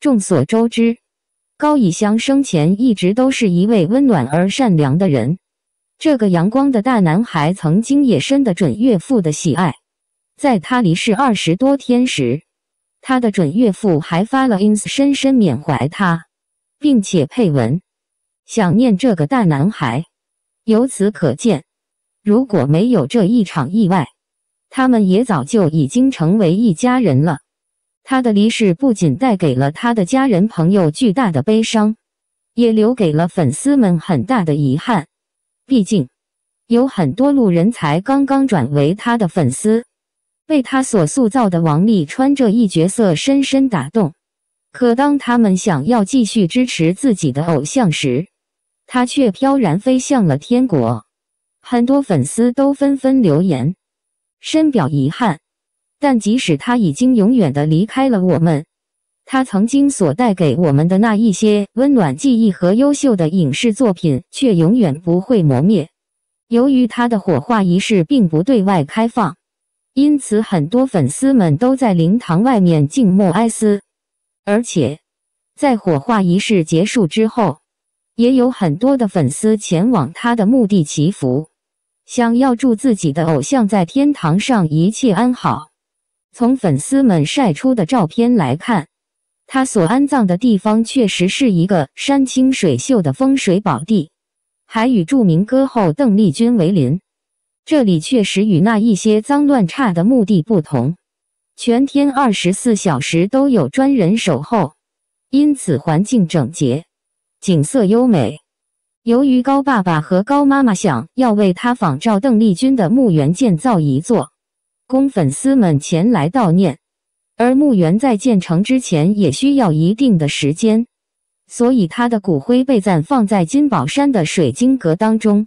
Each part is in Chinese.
众所周知，高以翔生前一直都是一位温暖而善良的人。这个阳光的大男孩曾经也深得准岳父的喜爱。在他离世二十多天时，他的准岳父还发了 ins，深深缅怀他，并且配文想念这个大男孩。由此可见，如果没有这一场意外，他们也早就已经成为一家人了。他的离世不仅带给了他的家人朋友巨大的悲伤，也留给了粉丝们很大的遗憾。毕竟，有很多路人才刚刚转为他的粉丝，被他所塑造的王沥川这一角色深深打动。可当他们想要继续支持自己的偶像时，他却飘然飞向了天国。很多粉丝都纷纷留言，深表遗憾。但即使他已经永远的离开了我们，他曾经所带给我们的那一些温暖记忆和优秀的影视作品却永远不会磨灭。由于他的火化仪式并不对外开放，因此很多粉丝们都在灵堂外面静默哀思。而且，在火化仪式结束之后，也有很多的粉丝前往他的墓地祈福，想要祝自己的偶像在天堂上一切安好。从粉丝们晒出的照片来看，他所安葬的地方确实是一个山清水秀的风水宝地，还与著名歌后邓丽君为邻。这里确实与那一些脏乱差的墓地不同，全天二十四小时都有专人守候，因此环境整洁，景色优美。由于高爸爸和高妈妈想要为他仿照邓丽君的墓园建造一座。供粉丝们前来悼念，而墓园在建成之前也需要一定的时间，所以他的骨灰被暂放在金宝山的水晶阁当中。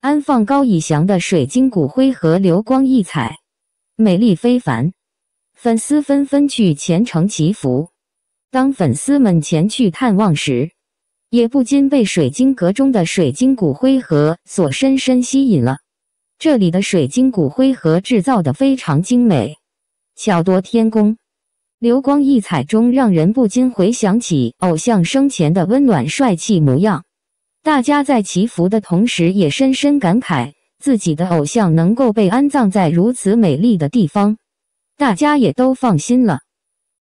安放高以翔的水晶骨灰盒流光溢彩，美丽非凡，粉丝纷纷去虔诚祈福。当粉丝们前去探望时，也不禁被水晶阁中的水晶骨灰盒所深深吸引了。这里的水晶骨灰盒制造的非常精美，巧夺天工，流光溢彩中让人不禁回想起偶像生前的温暖帅气模样。大家在祈福的同时，也深深感慨自己的偶像能够被安葬在如此美丽的地方，大家也都放心了。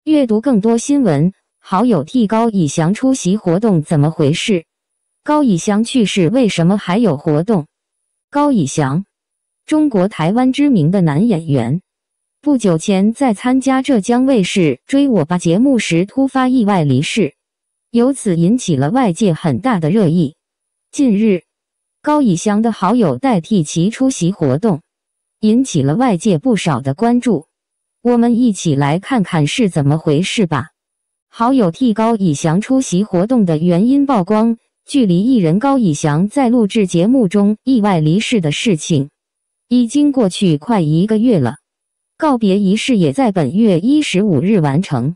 阅读更多新闻，好友替高以翔出席活动怎么回事？高以翔去世为什么还有活动？高以翔。中国台湾知名的男演员，不久前在参加浙江卫视《追我吧》节目时突发意外离世，由此引起了外界很大的热议。近日，高以翔的好友代替其出席活动，引起了外界不少的关注。我们一起来看看是怎么回事吧。好友替高以翔出席活动的原因曝光，距离艺人高以翔在录制节目中意外离世的事情。已经过去快一个月了，告别仪式也在本月一十五日完成。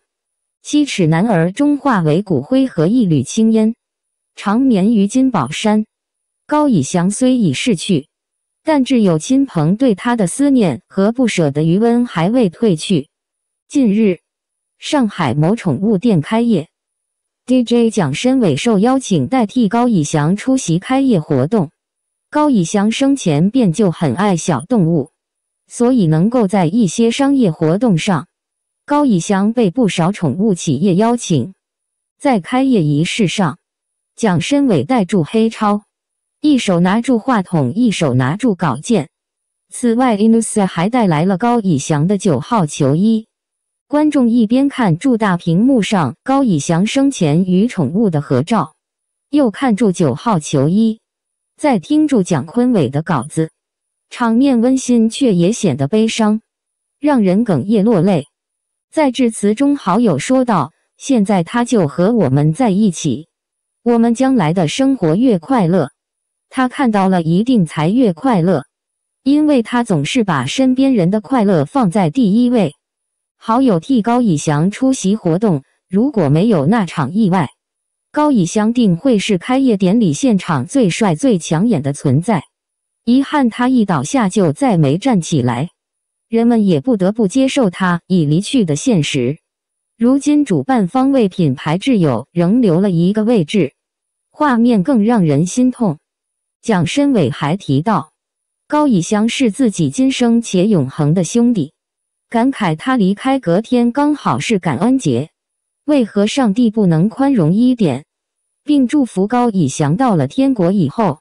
七尺男儿终化为骨灰和一缕青烟，长眠于金宝山。高以翔虽已逝去，但挚友亲朋对他的思念和不舍的余温还未褪去。近日，上海某宠物店开业，DJ 蒋申伟受邀请代替高以翔出席开业活动。高以翔生前便就很爱小动物，所以能够在一些商业活动上，高以翔被不少宠物企业邀请。在开业仪式上，蒋申伟带住黑超，一手拿住话筒，一手拿住稿件。此外 i n u s 还带来了高以翔的九号球衣。观众一边看住大屏幕上高以翔生前与宠物的合照，又看住九号球衣。在听住蒋坤伟的稿子，场面温馨却也显得悲伤，让人哽咽落泪。在致辞中，好友说道：“现在他就和我们在一起，我们将来的生活越快乐，他看到了一定才越快乐，因为他总是把身边人的快乐放在第一位。”好友替高以翔出席活动，如果没有那场意外。高以翔定会是开业典礼现场最帅、最抢眼的存在。遗憾他一倒下就再没站起来，人们也不得不接受他已离去的现实。如今主办方为品牌挚友仍留了一个位置，画面更让人心痛。蒋申伟还提到，高以翔是自己今生且永恒的兄弟，感慨他离开隔天刚好是感恩节。为何上帝不能宽容一点，并祝福高以翔到了天国以后，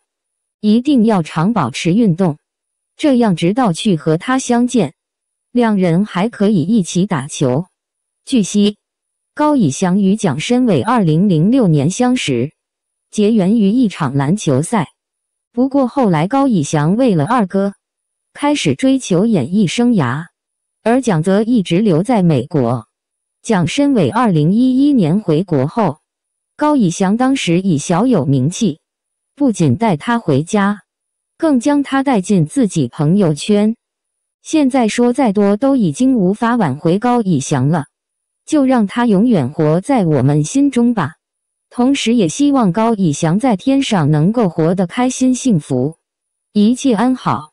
一定要常保持运动，这样直到去和他相见，两人还可以一起打球。据悉，高以翔与蒋申伟2006年相识，结缘于一场篮球赛。不过后来高以翔为了二哥，开始追求演艺生涯，而蒋则一直留在美国。蒋申伟二零一一年回国后，高以翔当时已小有名气，不仅带他回家，更将他带进自己朋友圈。现在说再多都已经无法挽回高以翔了，就让他永远活在我们心中吧。同时也希望高以翔在天上能够活得开心、幸福，一切安好。